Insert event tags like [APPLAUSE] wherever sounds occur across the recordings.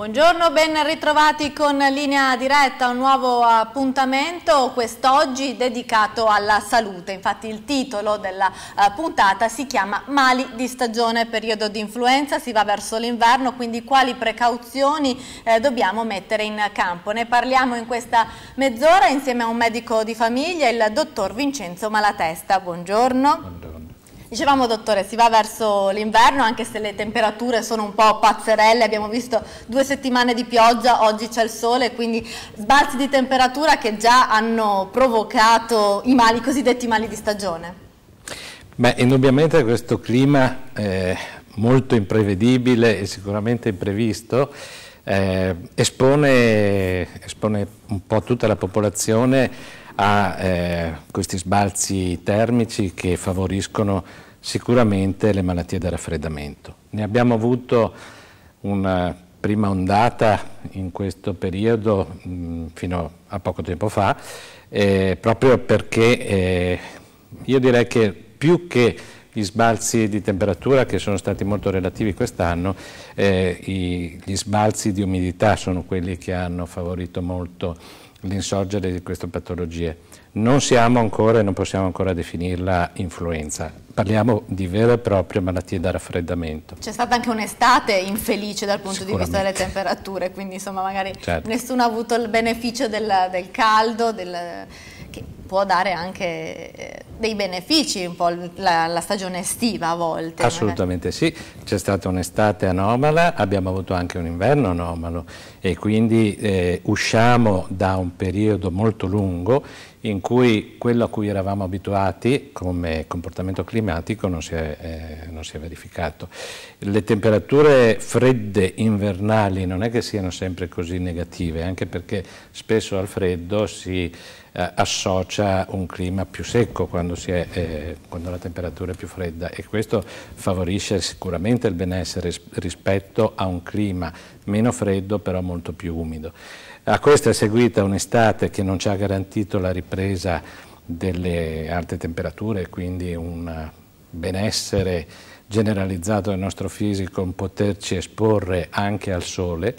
Buongiorno, ben ritrovati con Linea Diretta, un nuovo appuntamento quest'oggi dedicato alla salute. Infatti il titolo della eh, puntata si chiama Mali di stagione, periodo di influenza, si va verso l'inverno, quindi quali precauzioni eh, dobbiamo mettere in campo. Ne parliamo in questa mezz'ora insieme a un medico di famiglia, il dottor Vincenzo Malatesta. Buongiorno. Buongiorno. Dicevamo dottore, si va verso l'inverno anche se le temperature sono un po' pazzerelle, abbiamo visto due settimane di pioggia, oggi c'è il sole, quindi sbalzi di temperatura che già hanno provocato i, mali, i cosiddetti mali di stagione. Beh, indubbiamente questo clima eh, molto imprevedibile e sicuramente imprevisto eh, espone, espone un po' tutta la popolazione a eh, questi sbalzi termici che favoriscono sicuramente le malattie da raffreddamento. Ne abbiamo avuto una prima ondata in questo periodo mh, mm, fino a poco tempo fa, eh, proprio perché eh, io direi che più che gli sbalzi di temperatura che sono stati molto relativi quest'anno, eh, gli sbalzi di umidità sono quelli che hanno favorito molto l'insorgere di queste patologie non siamo ancora e non possiamo ancora definirla influenza. Parliamo di vera e propria malattia da raffreddamento. C'è stata anche un'estate infelice dal punto di vista delle temperature, quindi insomma magari certo. nessuno ha avuto il beneficio del, del caldo, del, che può dare anche eh, dei benefici un po' la, la stagione estiva a volte. Assolutamente magari. sì, c'è stata un'estate anomala, abbiamo avuto anche un inverno anomalo e quindi eh, usciamo da un periodo molto lungo in cui quello a cui eravamo abituati come comportamento climatico non si è, eh, non si è verificato. Le temperature fredde invernali non è che siano sempre così negative, anche perché spesso al freddo si eh, associa un clima più secco quando, è, eh, quando, la temperatura è più fredda e questo favorisce sicuramente il benessere rispetto a un clima meno freddo però molto più umido. A ah, questa è seguita un'estate che non ci ha garantito la ripresa delle alte temperature, quindi un benessere generalizzato del nostro fisico, un poterci esporre anche al sole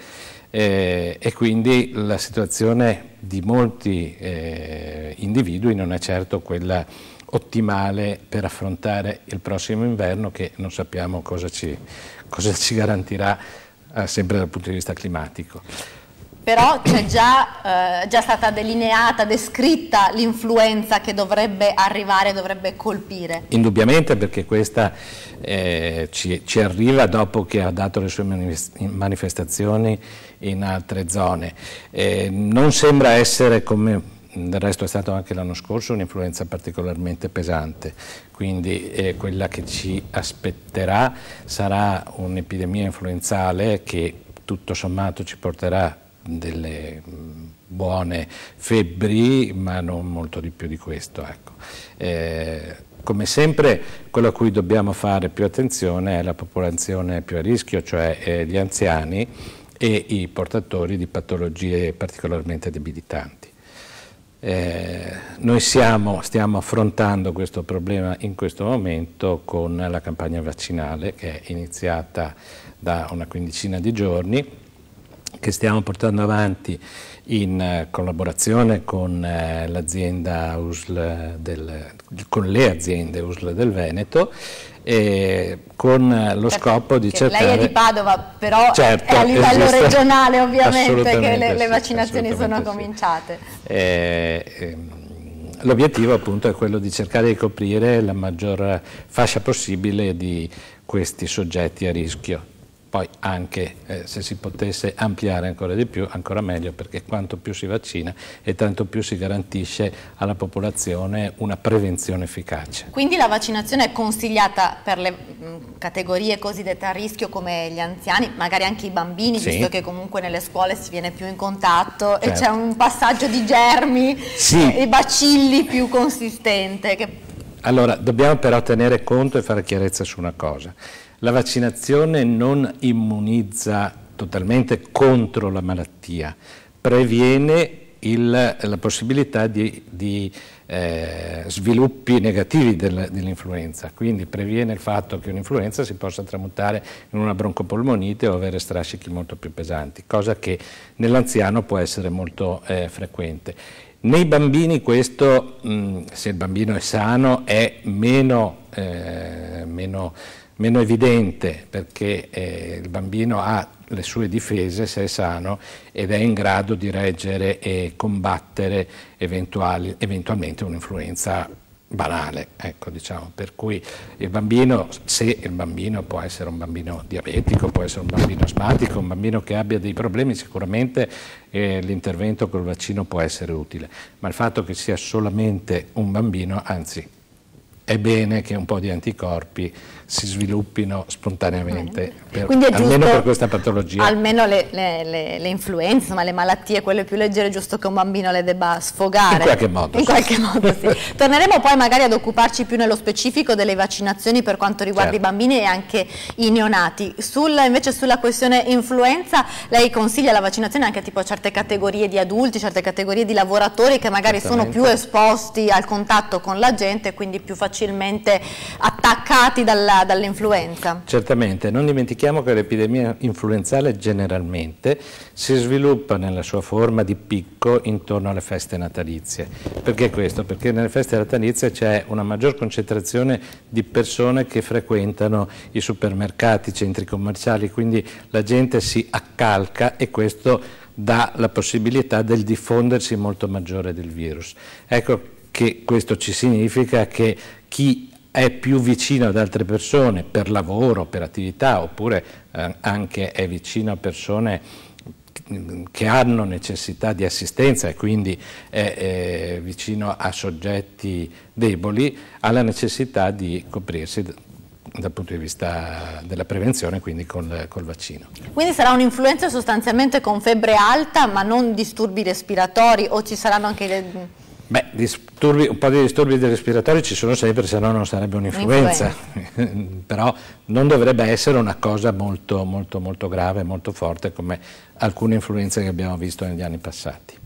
eh, e quindi la situazione di molti eh, individui non è certo quella ottimale per affrontare il prossimo inverno che non sappiamo cosa ci, cosa ci garantirà eh, sempre dal punto di vista climatico però c'è già, eh, già, stata delineata, descritta l'influenza che dovrebbe arrivare, dovrebbe colpire. Indubbiamente perché questa eh, ci, ci, arriva dopo che ha dato le sue manifestazioni in altre zone. Eh, non sembra essere come... Del resto è stato anche l'anno scorso un'influenza particolarmente pesante, quindi eh, quella che ci aspetterà sarà un'epidemia influenzale che tutto sommato ci porterà delle mm, buone febbri, ma non molto di più di questo. Ecco. Eh, come sempre quello a cui dobbiamo fare più attenzione è la popolazione più a rischio, cioè eh, gli anziani e i portatori di patologie particolarmente debilitanti. Eh, noi siamo, stiamo affrontando questo problema in questo momento con la campagna vaccinale che è iniziata da una quindicina di giorni che stiamo portando avanti in eh, collaborazione con, eh, l'azienda del, con le aziende USL del Veneto con eh, lo certo, scopo di cercare... Lei è di Padova, però certo, è a livello esiste. regionale ovviamente che le, le vaccinazioni sì, sono sì. cominciate. Eh, ehm, L'obiettivo appunto è quello di cercare di coprire la maggior fascia possibile di questi soggetti a rischio poi anche eh, se si potesse ampliare ancora di più, ancora meglio, perché quanto più si vaccina e tanto più si garantisce alla popolazione una prevenzione efficace. Quindi la vaccinazione è consigliata per le mh, mm, categorie cosiddette a rischio come gli anziani, magari anche i bambini, sì. visto che comunque nelle scuole si viene più in contatto certo. e c'è certo. un passaggio di germi sì. e eh, bacilli più consistente. Che... Allora, dobbiamo però tenere conto e fare chiarezza su una cosa la vaccinazione non immunizza totalmente contro la malattia, previene il, la possibilità di, di eh, sviluppi negativi dell'influenza, quindi previene il fatto che un'influenza si possa tramutare in una broncopolmonite o avere strascichi molto più pesanti, cosa che nell'anziano può essere molto eh, frequente. Nei bambini questo, mh, mm, se il bambino è sano, è meno, eh, meno meno evidente perché eh, il bambino ha le sue difese se è sano ed è in grado di reggere e combattere eventualmente un'influenza banale, ecco, diciamo. per cui il bambino, se il bambino può essere un bambino diabetico, può essere un bambino asmatico, un bambino che abbia dei problemi, sicuramente eh, l'intervento col vaccino può essere utile, ma il fatto che sia solamente un bambino, anzi è bene che un po' di anticorpi si sviluppino spontaneamente, per, almeno per questa patologia. Almeno le, le, le, le, influenze, insomma, le malattie, quelle più leggere, è giusto che un bambino le debba sfogare. In qualche modo. In sì. qualche modo sì. [LAUGHS] Torneremo poi magari ad occuparci più nello specifico delle vaccinazioni per quanto riguarda certo. i bambini e anche i neonati. Sul, invece sulla questione influenza, lei consiglia la vaccinazione anche tipo a certe categorie di adulti, certe categorie di lavoratori che magari sono più esposti al contatto con la gente, quindi più facilmente attaccati dalla dall'influenza. Certamente, non dimentichiamo che l'epidemia influenzale generalmente si sviluppa nella sua forma di picco intorno alle feste natalizie. Perché questo? Perché nelle feste natalizie c'è una maggior concentrazione di persone che frequentano i supermercati, i centri commerciali, quindi la gente si accalca e questo dà la possibilità del diffondersi molto maggiore del virus. Ecco che questo ci significa che chi è più vicino ad altre persone per lavoro, per attività, oppure eh, anche è vicino a persone che hanno necessità di assistenza e quindi è, è vicino a soggetti deboli, ha la necessità di coprirsi dal punto di vista della prevenzione, quindi col, col vaccino. Quindi sarà un'influenza sostanzialmente con febbre alta, ma non disturbi respiratori o ci saranno anche... Le... Beh, disturbi, un po' di disturbi del respiratori ci sono sempre, se no non sarebbe un'influenza, [LAUGHS] però non dovrebbe essere una cosa molto, molto, molto grave, molto forte come alcune influenze che abbiamo visto negli anni passati.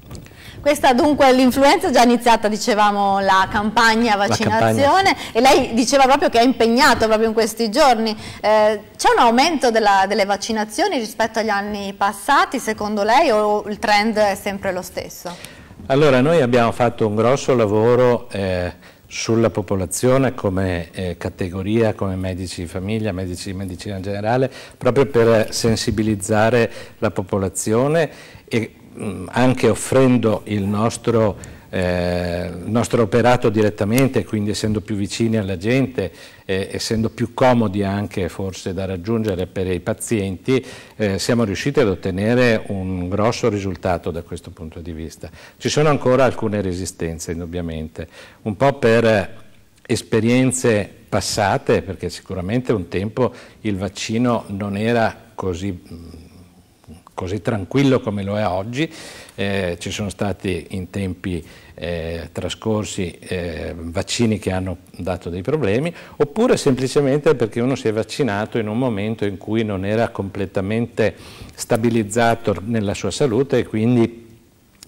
Questa dunque è l'influenza, già iniziata dicevamo la campagna vaccinazione la campagna. e lei diceva proprio che è impegnato proprio in questi giorni. Eh, c'è un aumento della, delle vaccinazioni rispetto agli anni passati secondo lei o il trend è sempre lo stesso? Allora, noi abbiamo fatto un grosso lavoro eh, sulla popolazione come eh, categoria, come medici di famiglia, medici di medicina generale, proprio per sensibilizzare la popolazione e mh, mm, anche offrendo il nostro eh, il nostro operato direttamente, quindi essendo più vicini alla gente, eh, essendo più comodi anche forse da raggiungere per i pazienti, eh, siamo riusciti ad ottenere un grosso risultato da questo punto di vista. Ci sono ancora alcune resistenze indubbiamente, un po' per esperienze passate, perché sicuramente un tempo il vaccino non era così così tranquillo come lo è oggi, eh, ci sono stati in tempi eh, trascorsi eh, vaccini che hanno dato dei problemi, oppure semplicemente perché uno si è vaccinato in un momento in cui non era completamente stabilizzato nella sua salute e quindi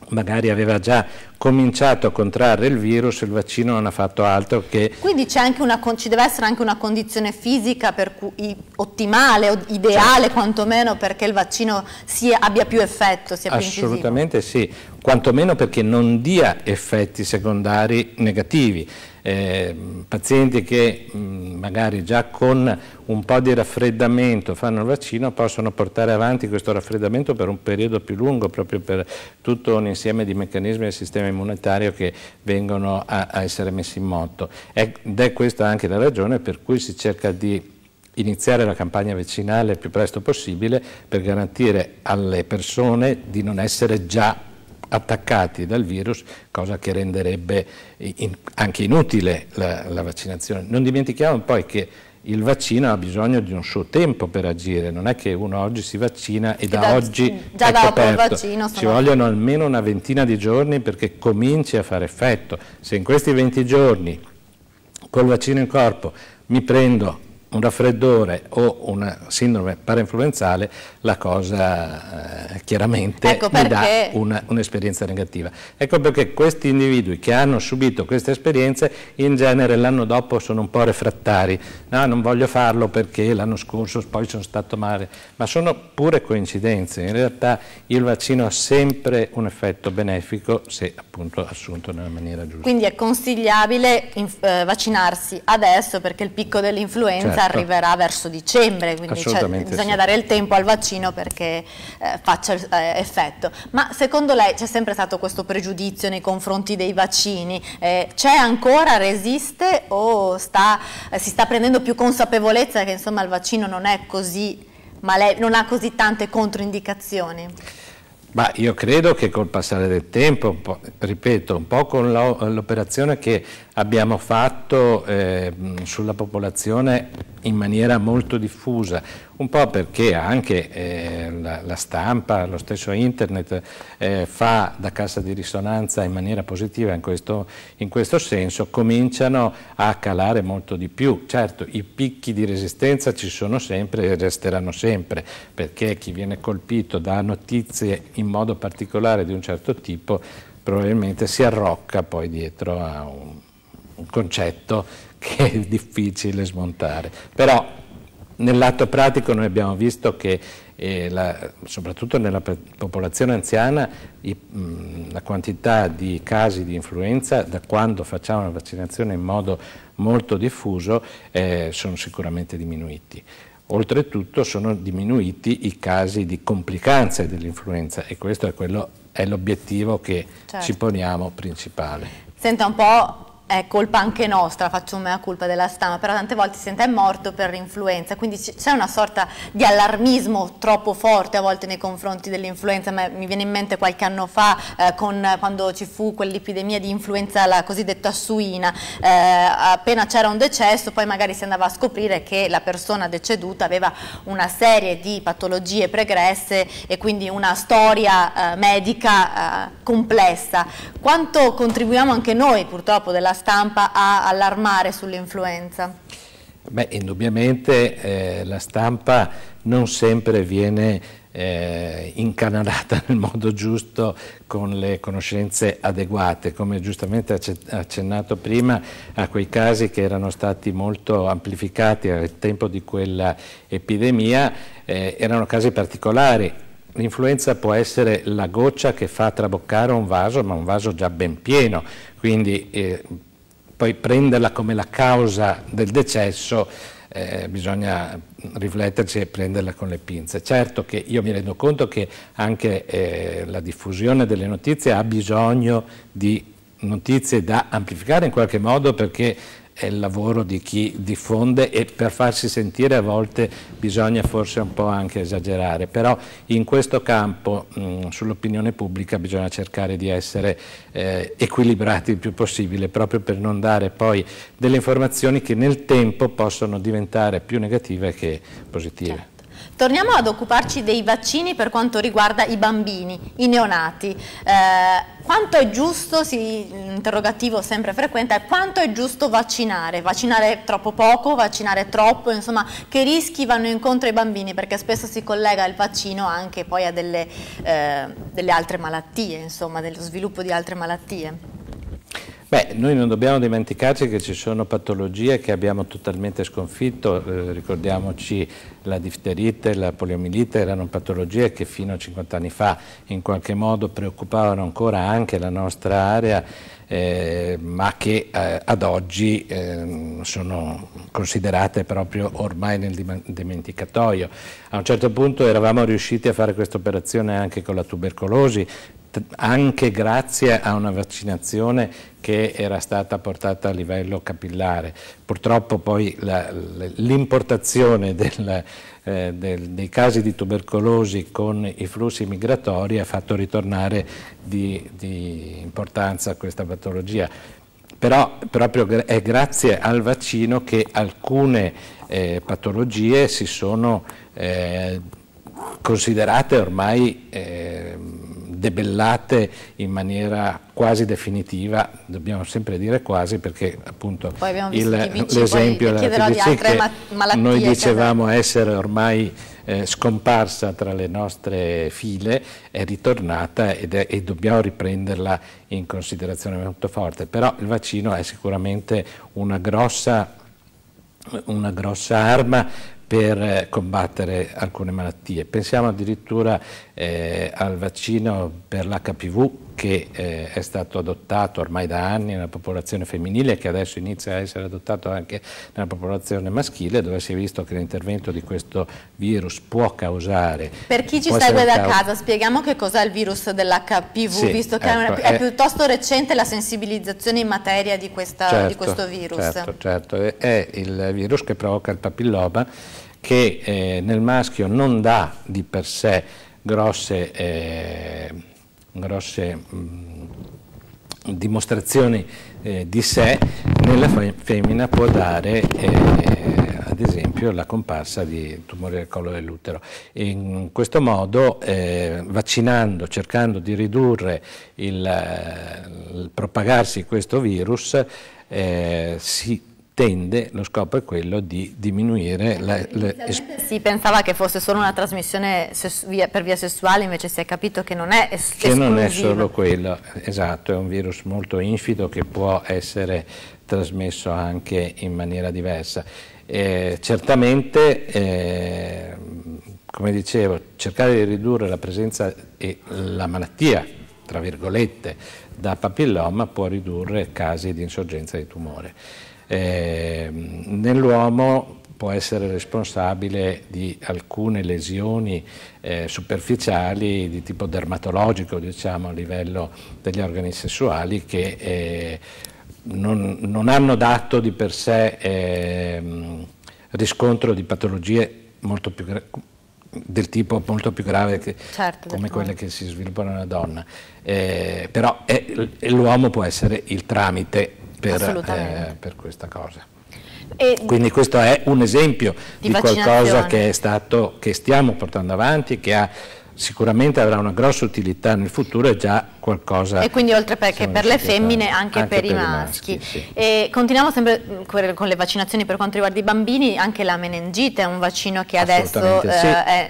magari aveva già cominciato a contrarre il virus, il vaccino non ha fatto altro che... Quindi una, ci deve essere anche una condizione fisica cui, ottimale, ideale certo. quantomeno perché il vaccino sia, abbia più effetto, sia più Assolutamente incisivo. sì, quantomeno perché non dia effetti secondari negativi eh, pazienti che mh, mm, magari già con un po' di raffreddamento fanno il vaccino possono portare avanti questo raffreddamento per un periodo più lungo proprio per tutto un insieme di meccanismi del sistema immunitario che vengono a, a essere messi in moto ed è questa anche la ragione per cui si cerca di iniziare la campagna vaccinale il più presto possibile per garantire alle persone di non essere già attaccati dal virus, cosa che renderebbe in, anche inutile la, la vaccinazione. Non dimentichiamo poi che il vaccino ha bisogno di un suo tempo per agire, non è che uno oggi si vaccina e da, da oggi già è coperto. Il vaccino, ci vogliono almeno una ventina di giorni perché cominci a fare effetto. Se in questi 20 giorni col vaccino in corpo mi prendo un raffreddore o una sindrome parainfluenzale, la cosa eh, chiaramente ecco perché... dà un'esperienza un negativa. Ecco perché questi individui che hanno subito queste esperienze in genere l'anno dopo sono un po' refrattari, no non voglio farlo perché l'anno scorso poi sono stato male, ma sono pure coincidenze, in realtà il vaccino ha sempre un effetto benefico se appunto assunto nella maniera giusta. Quindi è consigliabile eh, vaccinarsi adesso perché il picco dell'influenza certo certo. arriverà verso dicembre, quindi cioè, bisogna sì. dare il tempo al vaccino perché eh, faccia eh, effetto. Ma secondo lei c'è sempre stato questo pregiudizio nei confronti dei vaccini? Eh, c'è ancora, resiste o sta, eh, si sta prendendo più consapevolezza che insomma il vaccino non è così, ma non ha così tante controindicazioni? Ma io credo che col passare del tempo, un ripeto, un po' con l'operazione che abbiamo fatto eh, sulla popolazione in maniera molto diffusa, un po' perché anche eh, la, la, stampa, lo stesso internet eh, fa da cassa di risonanza in maniera positiva in questo, in questo, senso, cominciano a calare molto di più. Certo, i picchi di resistenza ci sono sempre e resteranno sempre, perché chi viene colpito da notizie in modo particolare di un certo tipo probabilmente si arrocca poi dietro a un, un concetto [LAUGHS] che è difficile smontare. Però, Nell'atto pratico noi abbiamo visto che eh, la, soprattutto nella popolazione anziana i, mh, la quantità di casi di influenza da quando facciamo la vaccinazione in modo molto diffuso eh, sono sicuramente diminuiti. Oltretutto sono diminuiti i casi di complicanze dell'influenza e questo è l'obiettivo che certo. ci poniamo principale. Senta un po' è colpa anche nostra, faccio mea colpa della stampa, però tante volte si sente è morto per l'influenza, quindi c'è una sorta di allarmismo troppo forte a volte nei confronti dell'influenza, mi viene in mente qualche anno fa eh, con, quando ci fu quell'epidemia di influenza, la cosiddetta suina, eh, appena c'era un decesso poi magari si andava a scoprire che la persona deceduta aveva una serie di patologie pregresse e quindi una storia eh, medica eh, complessa. Quanto contribuiamo anche noi purtroppo della stampa a allarmare sull'influenza? Beh, indubbiamente eh, la stampa non sempre viene eh, incanalata [LAUGHS] nel modo giusto con le conoscenze adeguate, come giustamente accennato prima a quei casi che erano stati molto amplificati al tempo di quella epidemia, eh, erano casi particolari, l'influenza può essere la goccia che fa traboccare un vaso, ma un vaso già ben pieno, quindi eh, poi prenderla come la causa del decesso eh, bisogna rifletterci e prenderla con le pinze. Certo che io mi rendo conto che anche eh, la diffusione delle notizie ha bisogno di notizie da amplificare in qualche modo perché è il lavoro di chi diffonde e per farsi sentire a volte bisogna forse un po' anche esagerare, però in questo campo sull'opinione pubblica bisogna cercare di essere eh, equilibrati il più possibile proprio per non dare poi delle informazioni che nel tempo possono diventare più negative che positive. Certo. Torniamo ad occuparci dei vaccini per quanto riguarda i bambini, i neonati. Eh, quanto è giusto, sì, l'interrogativo sempre frequente, è quanto è giusto vaccinare? Vaccinare troppo poco, vaccinare troppo, insomma che rischi vanno incontro ai bambini? Perché spesso si collega il vaccino anche poi a delle, eh, delle altre malattie, insomma dello sviluppo di altre malattie. Beh, noi non dobbiamo dimenticarci che ci sono patologie che abbiamo totalmente sconfitto, eh, ricordiamoci la difterite, la poliomielite erano patologie che fino a 50 anni fa in qualche modo preoccupavano ancora anche la nostra area, eh, ma che eh, ad oggi ehm, sono considerate proprio ormai nel dimenticatoio. A un certo punto eravamo riusciti a fare questa operazione anche con la tubercolosi, anche grazie a una vaccinazione che era stata portata a livello capillare. Purtroppo poi l'importazione eh, dei casi di tubercolosi con i flussi migratori ha fatto ritornare di, di importanza questa patologia. Però proprio è grazie al vaccino che alcune eh, patologie si sono eh, considerate ormai eh, debellate in maniera quasi definitiva, dobbiamo sempre dire quasi perché appunto l'esempio della TBC che noi cioè dicevamo essere ormai eh, scomparsa tra le nostre file è ritornata ed è, e dobbiamo riprenderla in considerazione molto forte, però il vaccino è sicuramente una grossa una grossa arma per eh, combattere alcune malattie. Pensiamo addirittura eh, al vaccino per l'HPV che eh, è stato adottato ormai da anni nella popolazione femminile e che adesso inizia a essere adottato anche nella popolazione maschile, dove si è visto che l'intervento di questo virus può causare... Per chi ci segue da casa, spieghiamo che cos'è il virus dell'HPV, sì, visto che ecco, è, è, piuttosto recente la sensibilizzazione in materia di, questa, certo, di questo virus. Certo, certo, è il virus che provoca il papilloma, che eh, nel maschio non dà di per sé grosse... Eh, grosse mh, mm, dimostrazioni eh, di sé, nella femmina può dare eh, ad esempio la comparsa di tumori al collo dell'utero. In questo modo, eh, vaccinando, cercando di ridurre il, eh, il propagarsi di questo virus, eh, si tende, lo scopo è quello di diminuire le, le... Si pensava che fosse solo una trasmissione per via sessuale, invece si è capito che non è es- Che non è solo quello, esatto, è un virus molto infido che può essere trasmesso anche in maniera diversa. Eh, certamente, eh, come dicevo, cercare di ridurre la presenza e la malattia, tra virgolette, da papilloma può ridurre casi di insorgenza di tumore eh, nell'uomo può essere responsabile di alcune lesioni eh, superficiali di tipo dermatologico, diciamo, a livello degli organi sessuali che eh, non, non, hanno dato di per sé ehm, riscontro di patologie molto più del tipo molto più grave che, certo, come quelle che si sviluppano nella donna. Eh, però l'uomo può essere il tramite per, eh, per questa cosa. E Quindi questo è un esempio di, di qualcosa che, è stato, che stiamo portando avanti, che ha sicuramente avrà una grossa utilità nel futuro e già qualcosa... E quindi oltre che per le femmine anche, anche per, per, i maschi. maschi sì. continuiamo sempre con le vaccinazioni per quanto riguarda i bambini, anche la meningite è un vaccino che adesso eh, è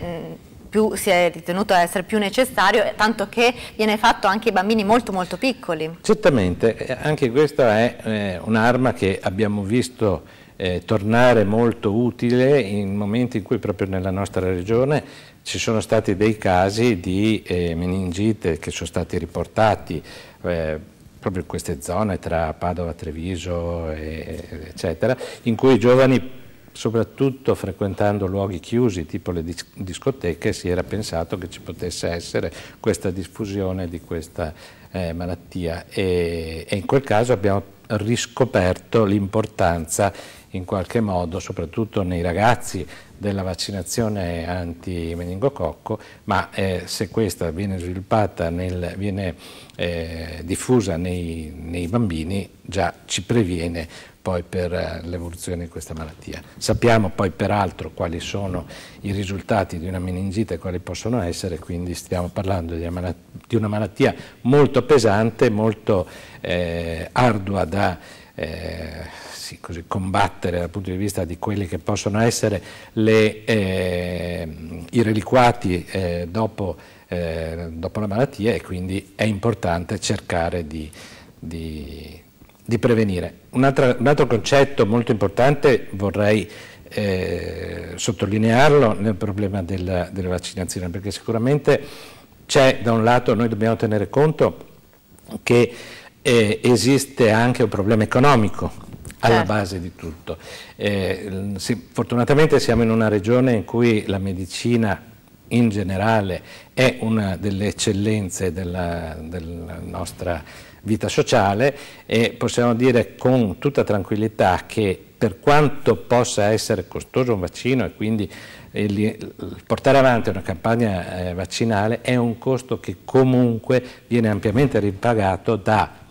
più si è ritenuto essere più necessario, tanto che viene fatto anche ai bambini molto molto piccoli. Certamente, anche questa è eh, un'arma che abbiamo visto eh, tornare molto utile in momenti in cui proprio nella nostra regione ci sono stati dei casi di eh, meningite che sono stati riportati eh, proprio in queste zone tra Padova, Treviso, e, eh, eccetera, in cui i giovani soprattutto frequentando luoghi chiusi tipo le discoteche si era pensato che ci potesse essere questa diffusione di questa eh, malattia e, e, in quel caso abbiamo riscoperto l'importanza in qualche modo soprattutto nei ragazzi della vaccinazione anti-meningococco, ma eh, se questa viene sviluppata, nel, viene eh, diffusa nei, nei bambini, già ci previene poi per eh, l'evoluzione di questa malattia. Sappiamo poi peraltro quali sono i risultati di una meningite e quali possono essere, quindi stiamo parlando di una malattia, molto pesante, molto eh, ardua da eh, sì, così, combattere dal punto di vista di quelli che possono essere le, eh, i reliquati eh, dopo, eh, dopo, la malattia e quindi è importante cercare di, di di prevenire. Un altro, un altro concetto molto importante vorrei eh, sottolinearlo nel problema della, della vaccinazione, perché sicuramente c'è da un lato, noi dobbiamo tenere conto che eh, esiste anche un problema economico alla certo. base di tutto. Eh, sì, fortunatamente siamo in una regione in cui la medicina in generale è una delle eccellenze della, della nostra vita sociale e possiamo dire con tutta tranquillità che per quanto possa essere costoso un vaccino e quindi eh, portare avanti una campagna eh, vaccinale è un costo che comunque viene ampiamente ripagato da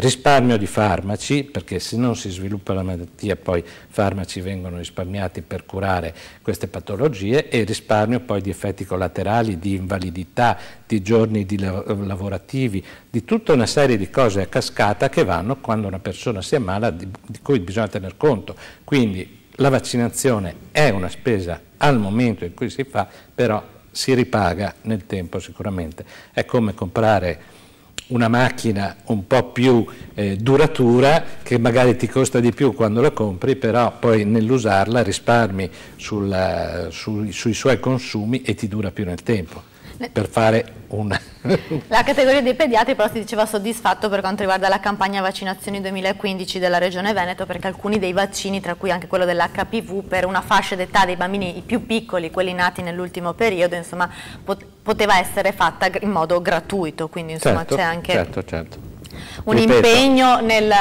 risparmio di farmaci, perché se non si sviluppa la malattia poi farmaci vengono risparmiati per curare queste patologie e risparmio poi di effetti collaterali, di invalidità, di giorni di lavorativi, di tutta una serie di cose a cascata che vanno quando una persona si ammala di, di cui bisogna tener conto. Quindi la vaccinazione è una spesa al momento in cui si fa, però si ripaga nel tempo sicuramente. È come comprare una macchina un po' più eh, duratura che magari ti costa di più quando la compri, però poi nell'usarla risparmi sulla, su, sui suoi consumi e ti dura più nel tempo per fare una. [LAUGHS] la categoria dei pediatri però si diceva soddisfatto per quanto riguarda la campagna vaccinazioni 2015 della Regione Veneto perché alcuni dei vaccini, tra cui anche quello dell'HPV, per una fascia d'età dei bambini i più piccoli, quelli nati nell'ultimo periodo, insomma, poteva essere fatta in modo gratuito, quindi insomma certo, c'è anche... Certo, certo un Ripeto. impegno nel,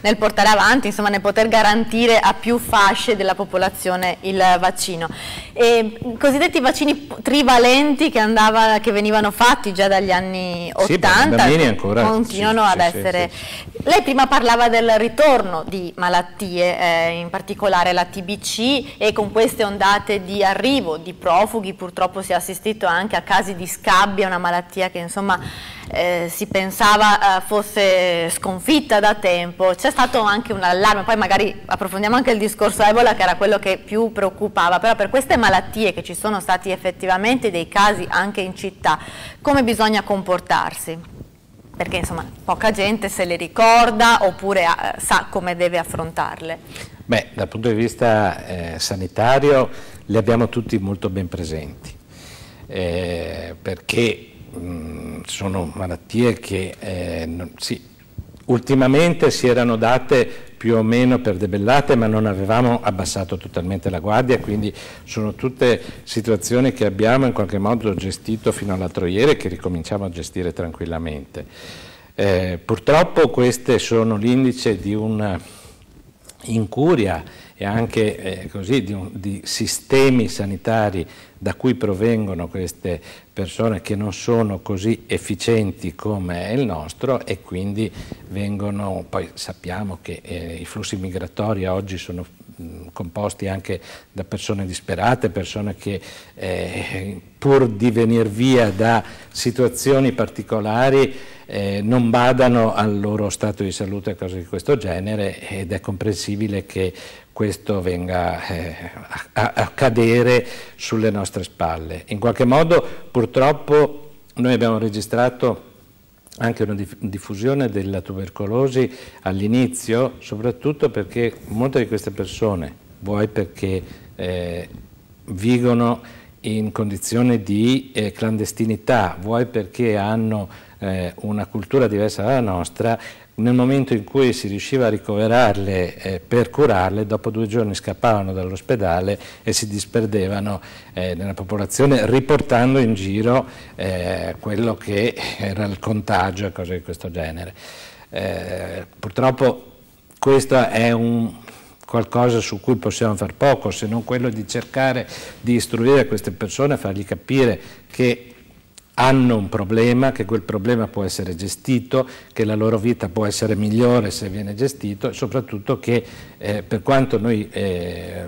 nel, portare avanti, insomma nel poter garantire a più fasce della popolazione il vaccino. E, cosiddetti vaccini trivalenti che, andava, che, venivano fatti già dagli anni 80 sì, ancora, continuano sì, ad essere... Sì, Lei prima parlava del ritorno di malattie, eh, in particolare la TBC e con queste ondate di arrivo di profughi purtroppo si è assistito anche a casi di scabbia, una malattia che insomma eh, si pensava eh, fosse sconfitta da tempo, c'è stato anche un allarme, poi magari approfondiamo anche il discorso Ebola che era quello che più preoccupava, però per queste malattie che ci sono stati effettivamente dei casi anche in città, come bisogna comportarsi? perché insomma poca gente se le ricorda oppure eh, sa come deve affrontarle. Beh, dal punto di vista eh, sanitario le abbiamo tutti molto ben presenti, eh, perché Mm, sono malattie che eh, sì, ultimamente si erano date più o meno per debellate, ma non avevamo abbassato totalmente la guardia, quindi sono tutte situazioni che abbiamo in qualche modo gestito fino all'altro ieri e che ricominciamo a gestire tranquillamente. Eh, purtroppo queste sono l'indice di un'incuria e anche eh, così, di, un, di, sistemi sanitari da cui provengono queste persone che non sono così efficienti come il nostro e quindi vengono, poi sappiamo che eh, i flussi migratori oggi sono composti anche da persone disperate, persone che eh, pur di venire via da situazioni particolari eh, non badano al loro stato di salute e cose di questo genere ed è comprensibile che questo venga eh, a, a cadere sulle nostre spalle. In qualche modo purtroppo noi abbiamo registrato anche una diffusione della tubercolosi all'inizio, soprattutto perché molte di queste persone, vuoi perché eh, vivono in condizioni di eh, clandestinità, vuoi perché hanno eh, una cultura diversa dalla nostra, nel momento in cui si riusciva a ricoverarle eh, per curarle, dopo due giorni scappavano dall'ospedale e si disperdevano eh, nella popolazione riportando in giro eh, quello che era il contagio e cose di questo genere. Eh, purtroppo questo è un qualcosa su cui possiamo far poco, se non quello di cercare di istruire queste persone, fargli capire che hanno un problema, che quel problema può essere gestito, che la loro vita può essere migliore se viene gestito e soprattutto che eh, per quanto noi eh,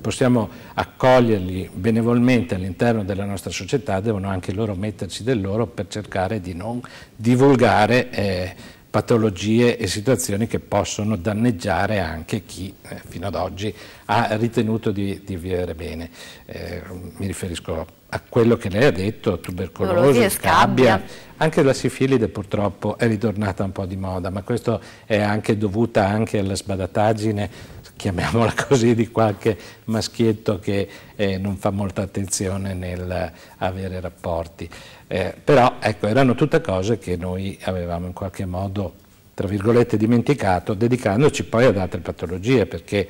possiamo accoglierli benevolmente all'interno della nostra società, devono anche loro metterci del loro per cercare di non divulgare eh, patologie e situazioni che possono danneggiare anche chi eh, fino ad oggi ha ritenuto di, di vivere bene. Eh, mi riferisco a quello che lei ha detto, tubercolosi, scabbia, anche la sifilide purtroppo è ritornata un po' di moda, ma questo è anche dovuta anche alla sbadataggine chiamiamola [LAUGHS] così, di qualche maschietto che eh, non fa molta attenzione nel avere rapporti. Eh, però ecco, erano tutte cose che noi avevamo in qualche modo, tra virgolette, dimenticato, dedicandoci poi ad altre patologie, perché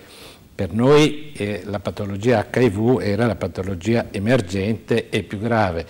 per noi eh, la patologia HIV era la patologia emergente e più grave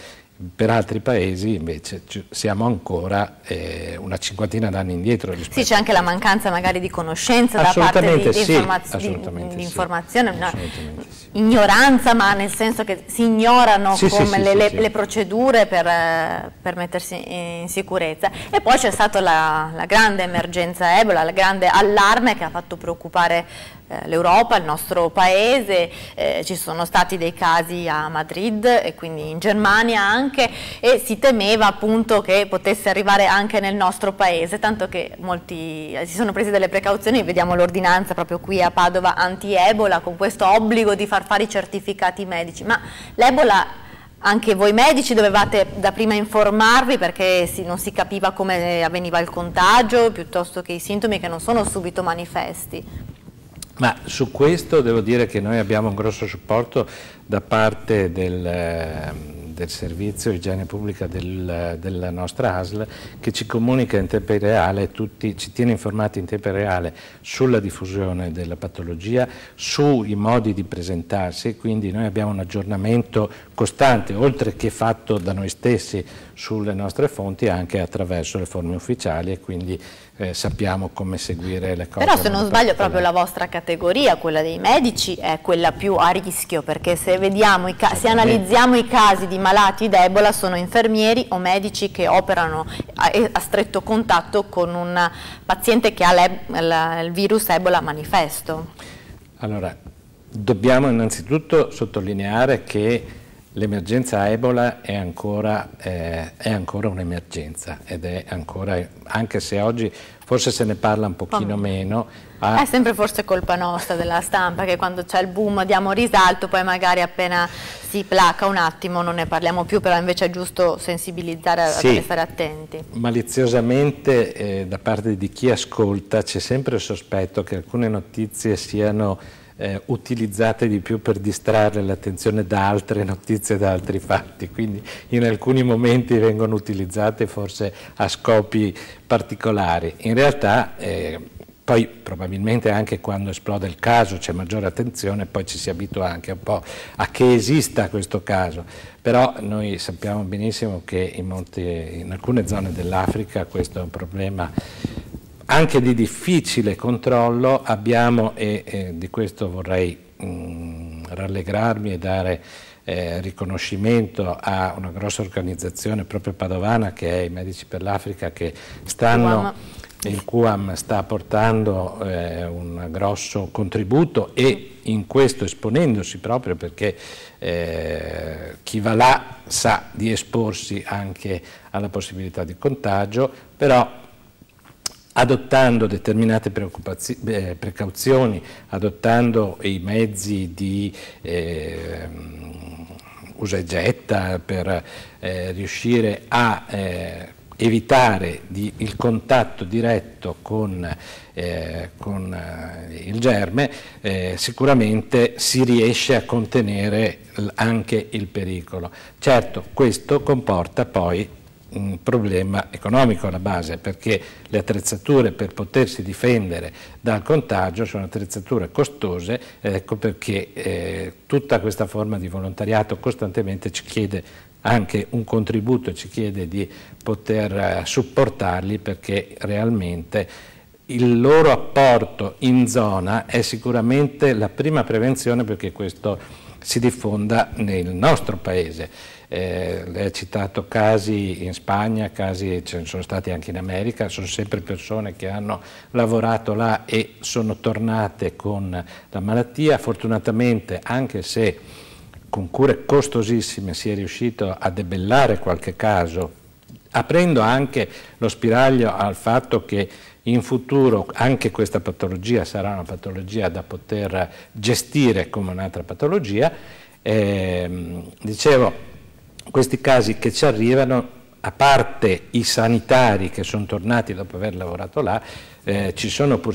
per altri paesi invece siamo ancora eh, una cinquantina d'anni indietro. Rispetto Sì, c'è anche la mancanza magari di conoscenza da parte di, di, sì, informaz di, di informazione, sì. una sì. ignoranza, ma nel senso che si ignorano come le, le, le, procedure per, per, mettersi in sicurezza. E poi c'è stata la, la grande emergenza Ebola, il grande allarme che ha fatto preoccupare eh, l'Europa, il nostro paese, eh, ci sono stati dei casi a Madrid e quindi in Germania anche e si temeva appunto che potesse arrivare anche nel nostro paese, tanto che molti eh, si sono presi delle precauzioni, vediamo l'ordinanza proprio qui a Padova anti-Ebola con questo obbligo di far fare i certificati medici, ma l'Ebola anche voi medici dovevate da prima informarvi perché si, non si capiva come avveniva il contagio piuttosto che i sintomi che non sono subito manifesti. Ma su questo devo dire che noi abbiamo un grosso supporto da parte del, ehm, del servizio igiene pubblica del, della nostra ASL che ci comunica in tempo reale, tutti, ci tiene informati in tempo reale sulla diffusione della patologia, sui modi di presentarsi, quindi noi abbiamo un aggiornamento costante, oltre che fatto da noi stessi sulle nostre fonti, anche attraverso le forme ufficiali e quindi eh, sappiamo come seguire le cose. Però se non sbaglio proprio la vostra categoria, quella dei medici, è quella più a rischio perché se, i se analizziamo i casi di malati d'Ebola sono infermieri o medici che operano a, a stretto contatto con un paziente che ha il virus Ebola manifesto. Allora, dobbiamo innanzitutto sottolineare che L'emergenza Ebola è ancora, eh, ancora un'emergenza ed è ancora, anche se oggi forse se ne parla un pochino meno. Ah. È sempre forse colpa nostra della stampa che quando c'è il boom diamo risalto, poi magari appena si placa un attimo non ne parliamo più, però invece è giusto sensibilizzare sì. stare attenti. Maliziosamente eh, da parte di chi ascolta c'è sempre il sospetto che alcune notizie siano eh, utilizzate di più per distrarre l'attenzione da altre notizie, da altri fatti, quindi in alcuni momenti vengono utilizzate forse a scopi particolari. In realtà eh, poi probabilmente anche quando esplode il caso c'è maggiore attenzione, poi ci si abitua anche un po' a che esista questo caso, però noi sappiamo benissimo che in, molti, in alcune zone dell'Africa questo è un problema anche di difficile controllo abbiamo, e eh, di questo vorrei mh, mm, rallegrarmi e dare eh, riconoscimento a una grossa organizzazione proprio padovana che è i Medici per l'Africa che stanno, il QAM sta portando eh, un grosso contributo e in questo esponendosi proprio perché eh, chi va là sa di esporsi anche alla possibilità di contagio, però adottando determinate eh, precauzioni, adottando i mezzi di eh, usa e getta per eh, riuscire a eh, evitare di, il contatto diretto con, eh, con eh, il germe, eh, sicuramente si riesce a contenere anche il pericolo. Certo, questo comporta poi un problema economico alla base, perché le attrezzature per potersi difendere dal contagio sono attrezzature costose, ecco perché eh, tutta questa forma di volontariato costantemente ci chiede anche un contributo, ci chiede di poter eh, supportarli perché realmente il loro apporto in zona è sicuramente la prima prevenzione perché questo si diffonda nel nostro paese. Eh, lei ha citato casi in Spagna, casi ce ne sono stati anche in America, sono sempre persone che hanno lavorato là e sono tornate con la malattia, fortunatamente anche se con cure costosissime si è riuscito a debellare qualche caso, aprendo anche lo spiraglio al fatto che in futuro anche questa patologia sarà una patologia da poter gestire come un'altra patologia. Eh, dicevo, questi casi che ci arrivano, a parte i sanitari che sono tornati dopo aver lavorato là, eh, c'è pur, pur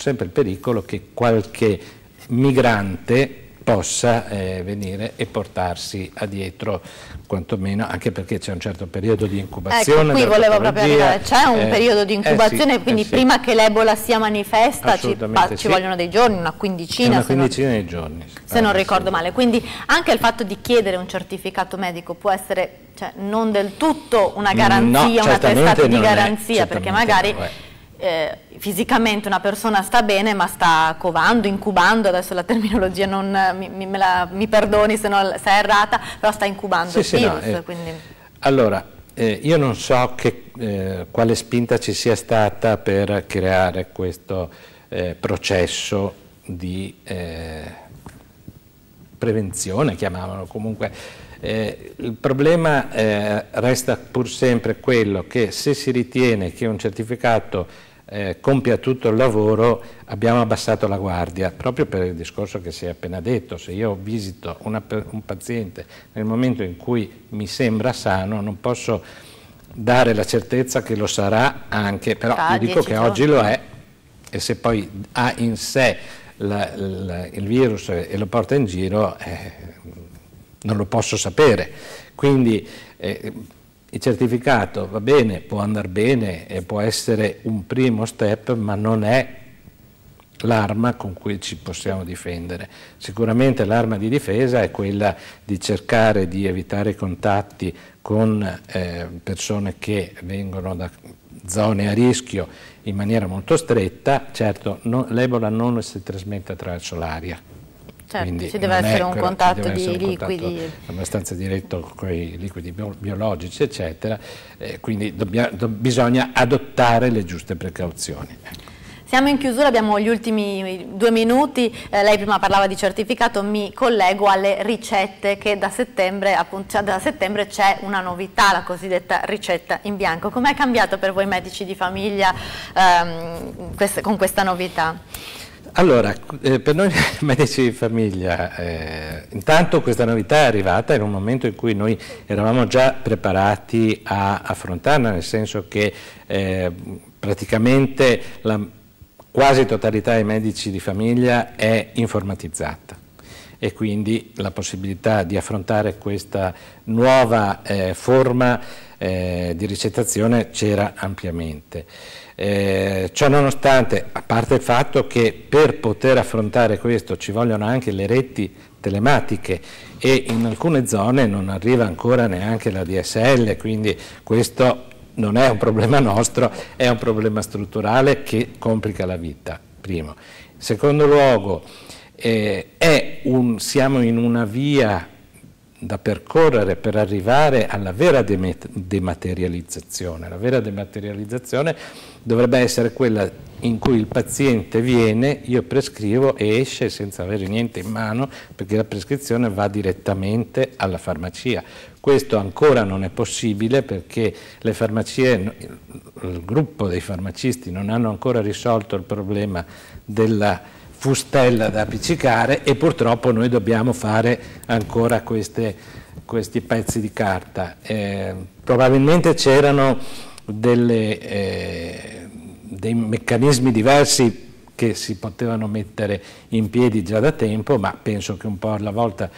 sempre il pericolo che qualche migrante possa eh, venire e portarsi a dietro quantomeno anche perché c'è un certo periodo di incubazione. Ecco, qui volevo proprio arrivare, c'è un eh, periodo di eh, incubazione, eh sì, quindi sì. prima che l'Ebola sia manifesta ci, sì. ci, vogliono dei giorni, una quindicina. Una quindicina di giorni. Se non ah, ricordo male, quindi anche il fatto di chiedere un certificato medico può essere cioè, non del tutto una garanzia, no, una testata di garanzia, è, perché magari... No, eh, fisicamente una persona sta bene ma sta covando, incubando, adesso la terminologia non, mi, mi, la, mi perdoni se, non, se, è errata, però sta incubando sì, il sì, virus. No, eh, allora, eh, io non so che, eh, quale spinta ci sia stata per creare questo eh, processo di eh, prevenzione, chiamavano comunque... Eh, il problema eh, resta pur sempre quello che se si ritiene che un certificato eh, compia tutto il lavoro, abbiamo abbassato la guardia, proprio per il discorso che si è appena detto, se io visito una, un paziente nel momento in cui mi sembra sano, non posso dare la certezza che lo sarà anche, però ah, vi dico che giorni. oggi lo è e se poi ha in sé la, la, il virus e lo porta in giro, eh, non lo posso sapere. Quindi eh, il certificato va bene, può andare bene e può essere un primo step, ma non è l'arma con cui ci possiamo difendere. Sicuramente l'arma di difesa è quella di cercare di evitare contatti con eh, persone che vengono da zone a rischio in maniera molto stretta. Certo, l'Ebola non si trasmette attraverso l'aria, Certo, Quindi ci deve essere un contatto di un liquidi. Contatto abbastanza diretto con i liquidi biologici, eccetera. Eh, quindi dobbia, do, bisogna adottare le giuste precauzioni. Ecco. Siamo in chiusura, abbiamo gli ultimi due minuti, eh, lei prima parlava di certificato, mi collego alle ricette che da settembre, appunto, cioè, c'è una novità, la cosiddetta ricetta in bianco. Com'è cambiato per voi medici di famiglia ehm, quest con questa novità? Allora, eh, per noi [LAUGHS] medici di famiglia, eh, intanto questa novità è arrivata in un momento in cui noi eravamo già preparati a affrontarla, nel senso che eh, praticamente la quasi totalità dei medici di famiglia è informatizzata e quindi la possibilità di affrontare questa nuova eh, forma eh, di ricettazione c'era ampiamente. Eh, ciò nonostante, a parte il fatto che per poter affrontare questo ci vogliono anche le reti telematiche e in alcune zone non arriva ancora neanche la DSL, quindi questo non è un problema nostro, è un problema strutturale che complica la vita, primo. Secondo luogo, eh, un, siamo in una via da percorrere per arrivare alla vera dematerializzazione. La vera dematerializzazione dovrebbe essere quella in cui il paziente viene, io prescrivo e esce senza avere niente in mano perché la prescrizione va direttamente alla farmacia. Questo ancora non è possibile perché le farmacie, il gruppo dei farmacisti non hanno ancora risolto il problema della fustella da appiccicare e purtroppo noi dobbiamo fare ancora queste, questi pezzi di carta. Eh, probabilmente c'erano delle, eh, dei meccanismi diversi che si potevano mettere in piedi già da tempo, ma penso che un po' alla volta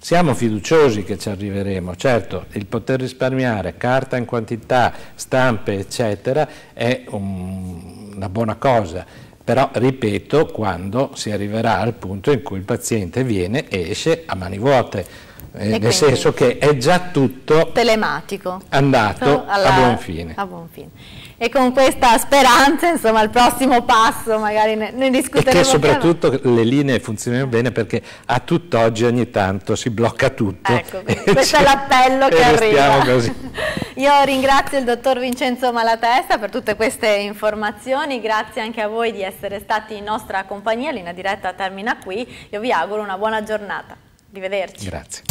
siamo fiduciosi che ci arriveremo, certo il poter risparmiare carta in quantità, stampe eccetera è un, una buona cosa, però ripeto quando si arriverà al punto in cui il paziente viene e esce a mani vuote eh, nel senso che è già tutto telematico andato alla, a, buon fine. a buon fine. E con questa speranza, insomma, il prossimo passo magari ne, ne discuteremo. E soprattutto piano. le linee funzionano bene perché a tutt'oggi ogni tanto si blocca tutto. Ecco, questo è [LAUGHS] l'appello che arriva. Così. [LAUGHS] Io ringrazio il dottor Vincenzo Malatesta per tutte queste informazioni, grazie anche a voi di essere stati in nostra compagnia, Lina Diretta termina qui, io vi auguro una buona giornata. Arrivederci. Grazie.